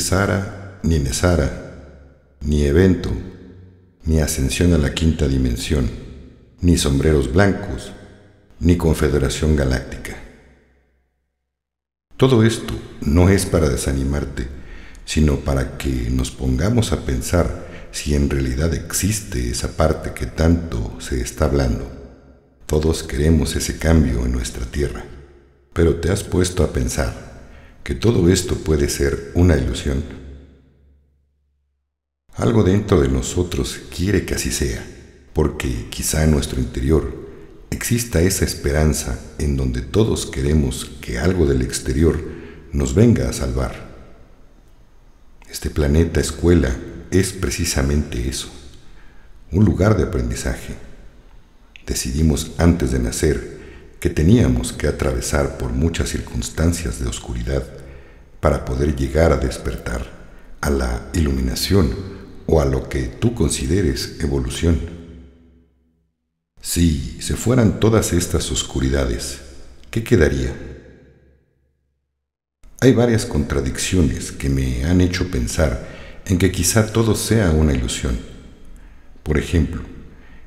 Sara ni Nesara, ni evento, ni ascensión a la quinta dimensión, ni sombreros blancos, ni confederación galáctica. Todo esto no es para desanimarte, sino para que nos pongamos a pensar si en realidad existe esa parte que tanto se está hablando. Todos queremos ese cambio en nuestra tierra, pero te has puesto a pensar que todo esto puede ser una ilusión? Algo dentro de nosotros quiere que así sea, porque quizá en nuestro interior exista esa esperanza en donde todos queremos que algo del exterior nos venga a salvar. Este planeta escuela es precisamente eso, un lugar de aprendizaje. Decidimos antes de nacer que teníamos que atravesar por muchas circunstancias de oscuridad para poder llegar a despertar a la iluminación o a lo que tú consideres evolución. Si se fueran todas estas oscuridades, ¿qué quedaría? Hay varias contradicciones que me han hecho pensar en que quizá todo sea una ilusión. Por ejemplo,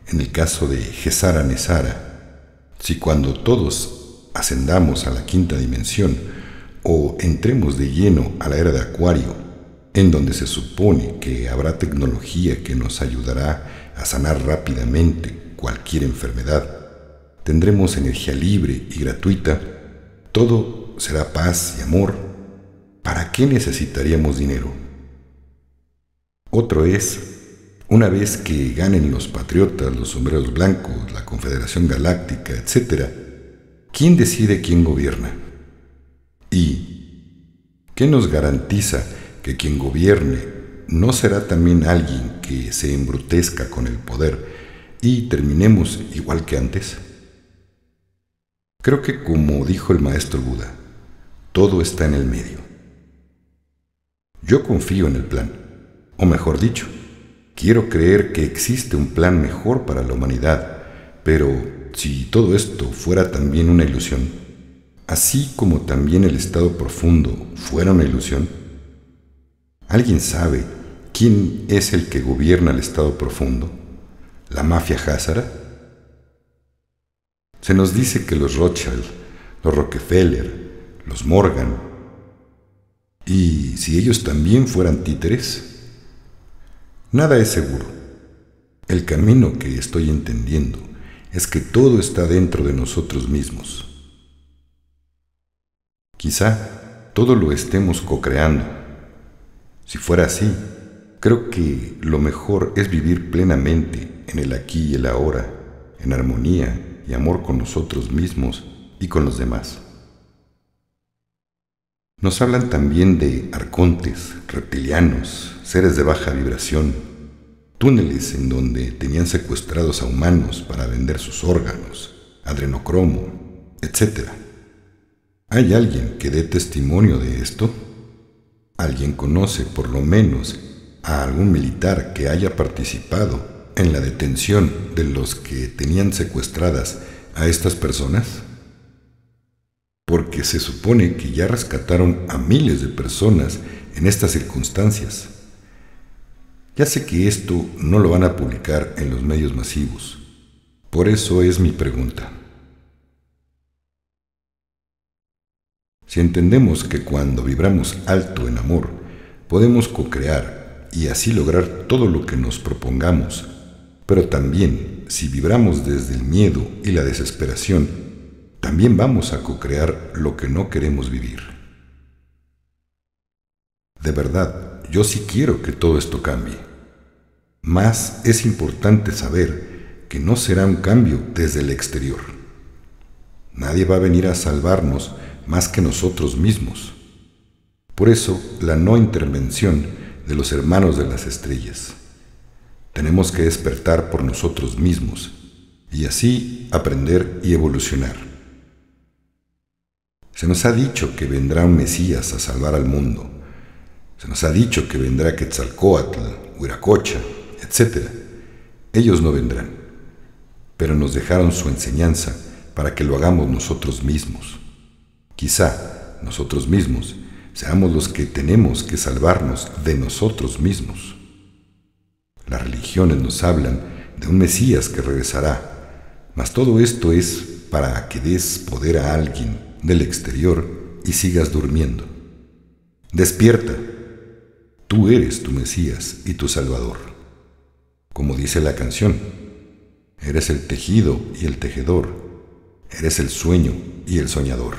en el caso de Gesara Nesara, si cuando todos ascendamos a la quinta dimensión o entremos de lleno a la era de Acuario, en donde se supone que habrá tecnología que nos ayudará a sanar rápidamente cualquier enfermedad, tendremos energía libre y gratuita, todo será paz y amor. ¿Para qué necesitaríamos dinero? Otro es una vez que ganen los patriotas, los sombreros blancos, la Confederación Galáctica, etc., ¿quién decide quién gobierna? ¿Y qué nos garantiza que quien gobierne no será también alguien que se embrutezca con el poder y terminemos igual que antes? Creo que como dijo el maestro Buda, todo está en el medio. Yo confío en el plan, o mejor dicho, Quiero creer que existe un plan mejor para la humanidad, pero si todo esto fuera también una ilusión, así como también el estado profundo fuera una ilusión, ¿alguien sabe quién es el que gobierna el estado profundo? ¿La mafia házara? Se nos dice que los Rothschild, los Rockefeller, los Morgan, ¿y si ellos también fueran títeres? Nada es seguro. El camino que estoy entendiendo es que todo está dentro de nosotros mismos. Quizá todo lo estemos co-creando. Si fuera así, creo que lo mejor es vivir plenamente en el aquí y el ahora, en armonía y amor con nosotros mismos y con los demás. Nos hablan también de arcontes, reptilianos, seres de baja vibración, túneles en donde tenían secuestrados a humanos para vender sus órganos, adrenocromo, etc. ¿Hay alguien que dé testimonio de esto? ¿Alguien conoce por lo menos a algún militar que haya participado en la detención de los que tenían secuestradas a estas personas? porque se supone que ya rescataron a miles de personas en estas circunstancias. Ya sé que esto no lo van a publicar en los medios masivos. Por eso es mi pregunta. Si entendemos que cuando vibramos alto en amor, podemos co-crear y así lograr todo lo que nos propongamos, pero también si vibramos desde el miedo y la desesperación, también vamos a co-crear lo que no queremos vivir. De verdad, yo sí quiero que todo esto cambie. Más es importante saber que no será un cambio desde el exterior. Nadie va a venir a salvarnos más que nosotros mismos. Por eso, la no intervención de los hermanos de las estrellas. Tenemos que despertar por nosotros mismos y así aprender y evolucionar. Se nos ha dicho que vendrá un Mesías a salvar al mundo. Se nos ha dicho que vendrá Quetzalcoatl, Huiracocha, etc. Ellos no vendrán, pero nos dejaron su enseñanza para que lo hagamos nosotros mismos. Quizá nosotros mismos seamos los que tenemos que salvarnos de nosotros mismos. Las religiones nos hablan de un Mesías que regresará, mas todo esto es para que des poder a alguien del exterior y sigas durmiendo. Despierta. Tú eres tu Mesías y tu Salvador. Como dice la canción, eres el tejido y el tejedor, eres el sueño y el soñador.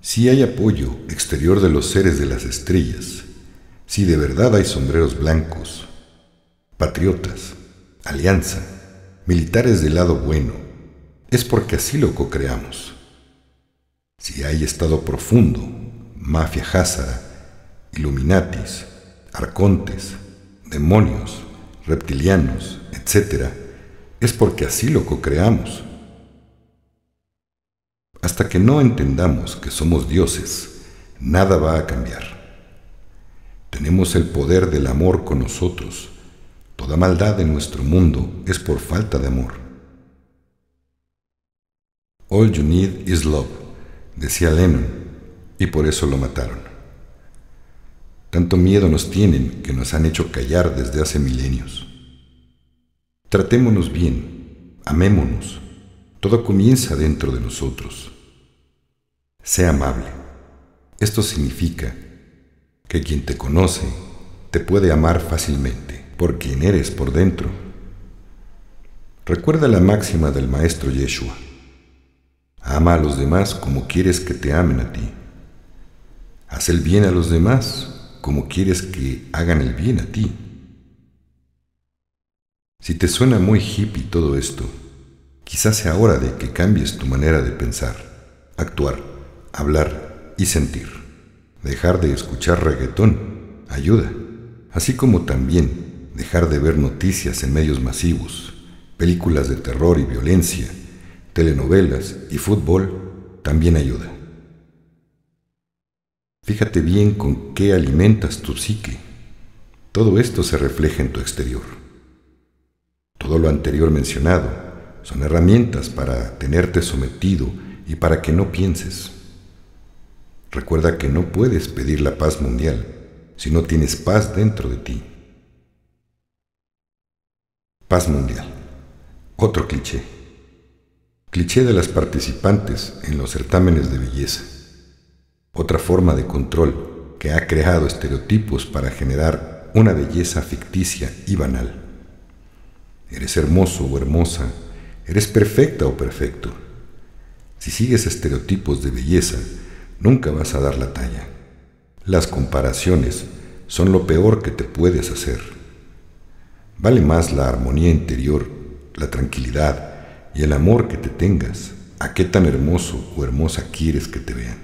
Si hay apoyo exterior de los seres de las estrellas, si de verdad hay sombreros blancos, patriotas, alianza, militares del lado bueno, es porque así lo co-creamos. Si hay estado profundo, mafia házara, illuminatis, arcontes, demonios, reptilianos, etc., es porque así lo co-creamos. Hasta que no entendamos que somos dioses, nada va a cambiar. Tenemos el poder del amor con nosotros. Toda maldad en nuestro mundo es por falta de amor. All you need is love, decía Lennon, y por eso lo mataron. Tanto miedo nos tienen que nos han hecho callar desde hace milenios. Tratémonos bien, amémonos. Todo comienza dentro de nosotros. Sea amable. Esto significa que quien te conoce te puede amar fácilmente por quien eres por dentro. Recuerda la máxima del maestro Yeshua. Ama a los demás como quieres que te amen a ti. Haz el bien a los demás como quieres que hagan el bien a ti. Si te suena muy hippie todo esto, quizás sea hora de que cambies tu manera de pensar, actuar, hablar y sentir. Dejar de escuchar reggaetón ayuda, así como también dejar de ver noticias en medios masivos, películas de terror y violencia telenovelas y fútbol también ayuda. Fíjate bien con qué alimentas tu psique. Todo esto se refleja en tu exterior. Todo lo anterior mencionado son herramientas para tenerte sometido y para que no pienses. Recuerda que no puedes pedir la paz mundial si no tienes paz dentro de ti. Paz mundial. Otro cliché. Cliché de las participantes en los certámenes de belleza. Otra forma de control que ha creado estereotipos para generar una belleza ficticia y banal. Eres hermoso o hermosa, eres perfecta o perfecto. Si sigues estereotipos de belleza, nunca vas a dar la talla. Las comparaciones son lo peor que te puedes hacer. Vale más la armonía interior, la tranquilidad, y el amor que te tengas, a qué tan hermoso o hermosa quieres que te vean.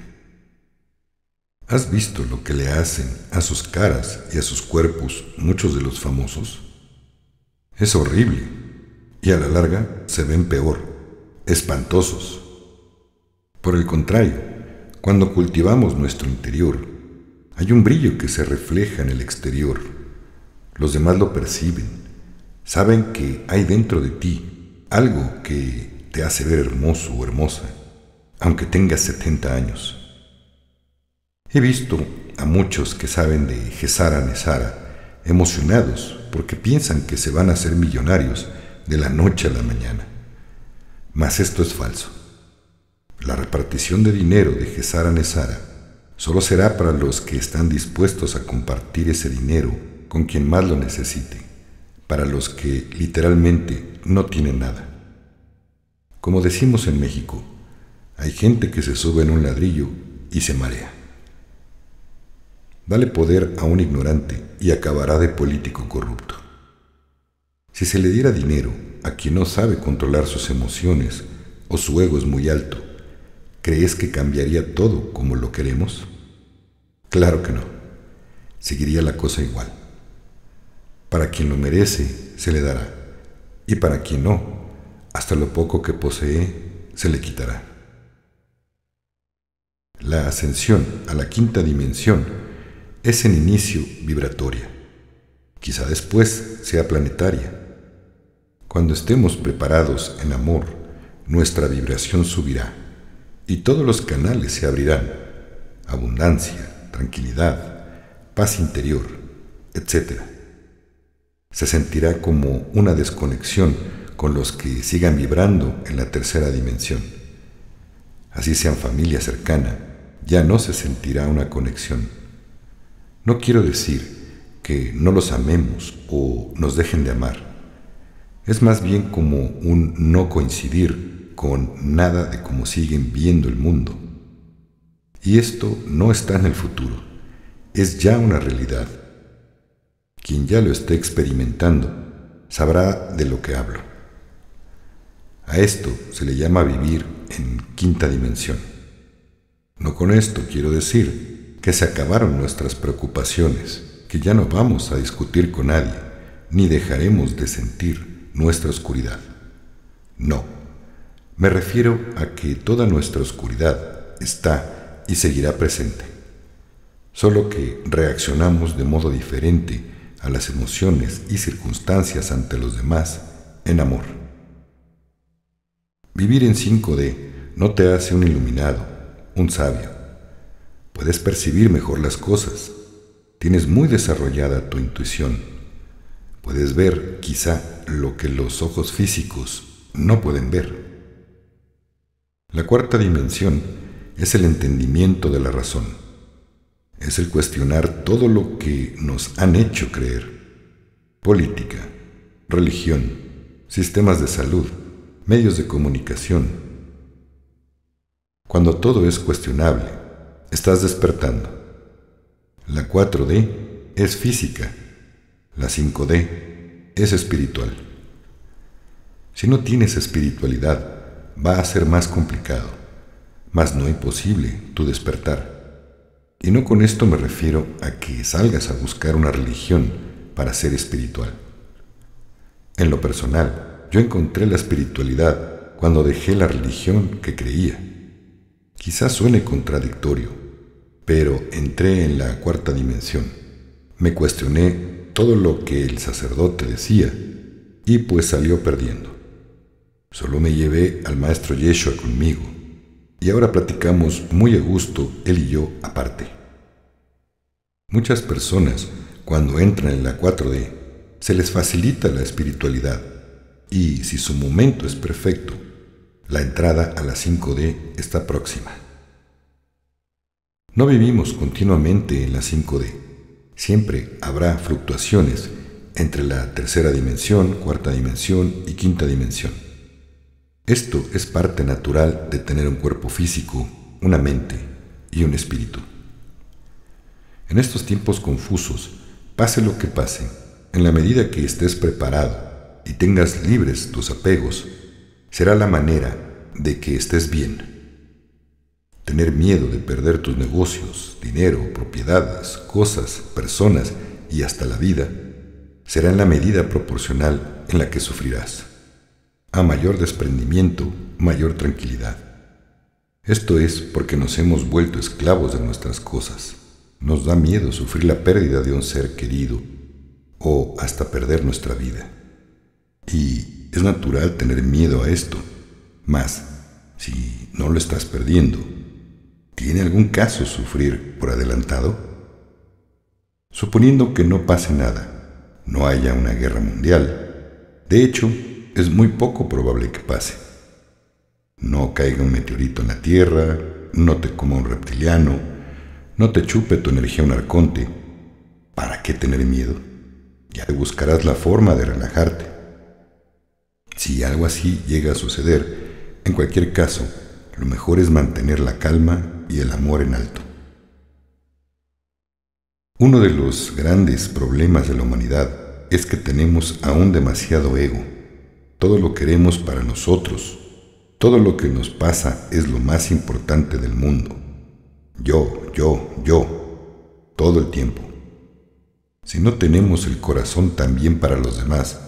¿Has visto lo que le hacen a sus caras y a sus cuerpos muchos de los famosos? Es horrible y a la larga se ven peor, espantosos. Por el contrario, cuando cultivamos nuestro interior, hay un brillo que se refleja en el exterior. Los demás lo perciben, saben que hay dentro de ti algo que te hace ver hermoso o hermosa, aunque tengas 70 años. He visto a muchos que saben de Gesara Nesara emocionados porque piensan que se van a ser millonarios de la noche a la mañana. Mas esto es falso. La repartición de dinero de Gesara Nesara solo será para los que están dispuestos a compartir ese dinero con quien más lo necesite para los que literalmente no tienen nada. Como decimos en México, hay gente que se sube en un ladrillo y se marea. Dale poder a un ignorante y acabará de político corrupto. Si se le diera dinero a quien no sabe controlar sus emociones o su ego es muy alto, ¿crees que cambiaría todo como lo queremos? Claro que no. Seguiría la cosa igual. Para quien lo merece, se le dará, y para quien no, hasta lo poco que posee, se le quitará. La ascensión a la quinta dimensión es en inicio vibratoria. Quizá después sea planetaria. Cuando estemos preparados en amor, nuestra vibración subirá y todos los canales se abrirán. Abundancia, tranquilidad, paz interior, etc. Se sentirá como una desconexión con los que sigan vibrando en la tercera dimensión. Así sean familia cercana, ya no se sentirá una conexión. No quiero decir que no los amemos o nos dejen de amar. Es más bien como un no coincidir con nada de cómo siguen viendo el mundo. Y esto no está en el futuro, es ya una realidad quien ya lo esté experimentando sabrá de lo que hablo. A esto se le llama vivir en quinta dimensión. No con esto quiero decir que se acabaron nuestras preocupaciones, que ya no vamos a discutir con nadie, ni dejaremos de sentir nuestra oscuridad. No, me refiero a que toda nuestra oscuridad está y seguirá presente, solo que reaccionamos de modo diferente a las emociones y circunstancias ante los demás en amor. Vivir en 5D no te hace un iluminado, un sabio. Puedes percibir mejor las cosas. Tienes muy desarrollada tu intuición. Puedes ver quizá lo que los ojos físicos no pueden ver. La cuarta dimensión es el entendimiento de la razón es el cuestionar todo lo que nos han hecho creer. Política, religión, sistemas de salud, medios de comunicación. Cuando todo es cuestionable, estás despertando. La 4D es física, la 5D es espiritual. Si no tienes espiritualidad, va a ser más complicado, más no imposible tu despertar. Y no con esto me refiero a que salgas a buscar una religión para ser espiritual. En lo personal, yo encontré la espiritualidad cuando dejé la religión que creía. Quizás suene contradictorio, pero entré en la cuarta dimensión. Me cuestioné todo lo que el sacerdote decía y pues salió perdiendo. Solo me llevé al maestro Yeshua conmigo y ahora platicamos muy a gusto él y yo aparte. Muchas personas, cuando entran en la 4D, se les facilita la espiritualidad y, si su momento es perfecto, la entrada a la 5D está próxima. No vivimos continuamente en la 5D. Siempre habrá fluctuaciones entre la tercera dimensión, cuarta dimensión y quinta dimensión. Esto es parte natural de tener un cuerpo físico, una mente y un espíritu. En estos tiempos confusos, pase lo que pase, en la medida que estés preparado y tengas libres tus apegos, será la manera de que estés bien. Tener miedo de perder tus negocios, dinero, propiedades, cosas, personas y hasta la vida será en la medida proporcional en la que sufrirás. A mayor desprendimiento, mayor tranquilidad. Esto es porque nos hemos vuelto esclavos de nuestras cosas. Nos da miedo sufrir la pérdida de un ser querido o hasta perder nuestra vida. Y es natural tener miedo a esto, mas si no lo estás perdiendo, ¿tiene algún caso sufrir por adelantado? Suponiendo que no pase nada, no haya una guerra mundial, de hecho, es muy poco probable que pase. No caiga un meteorito en la Tierra, no te coma un reptiliano, no te chupe tu energía un arconte. ¿Para qué tener miedo? Ya te buscarás la forma de relajarte. Si algo así llega a suceder, en cualquier caso, lo mejor es mantener la calma y el amor en alto. Uno de los grandes problemas de la humanidad es que tenemos aún demasiado ego todo lo queremos para nosotros. Todo lo que nos pasa es lo más importante del mundo. Yo, yo, yo. Todo el tiempo. Si no tenemos el corazón también para los demás,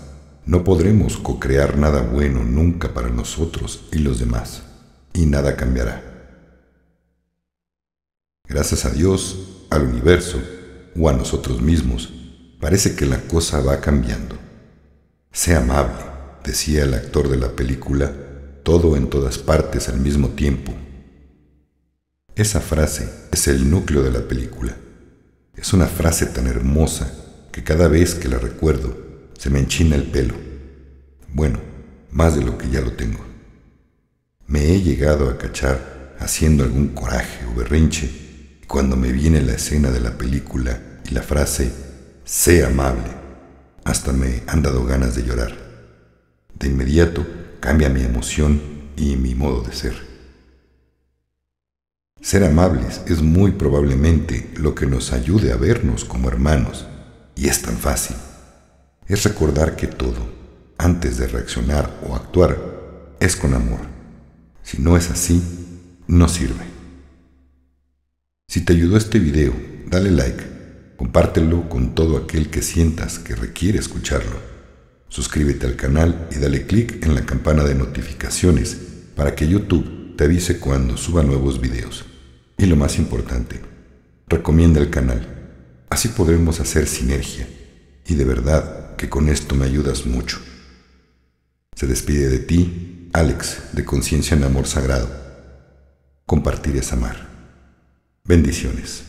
no podremos co-crear nada bueno nunca para nosotros y los demás, y nada cambiará. Gracias a Dios, al universo o a nosotros mismos, parece que la cosa va cambiando. Sea amable, decía el actor de la película, todo en todas partes al mismo tiempo. Esa frase es el núcleo de la película. Es una frase tan hermosa que cada vez que la recuerdo se me enchina el pelo. Bueno, más de lo que ya lo tengo. Me he llegado a cachar haciendo algún coraje o berrinche y cuando me viene la escena de la película y la frase, sé amable, hasta me han dado ganas de llorar. De inmediato cambia mi emoción y mi modo de ser. Ser amables es muy probablemente lo que nos ayude a vernos como hermanos, y es tan fácil. Es recordar que todo, antes de reaccionar o actuar, es con amor. Si no es así, no sirve. Si te ayudó este video, dale like, compártelo con todo aquel que sientas que requiere escucharlo. Suscríbete al canal y dale clic en la campana de notificaciones para que YouTube te avise cuando suba nuevos videos. Y lo más importante, recomienda el canal. Así podremos hacer sinergia. Y de verdad que con esto me ayudas mucho. Se despide de ti, Alex, de Conciencia en Amor Sagrado. Compartir es amar. Bendiciones.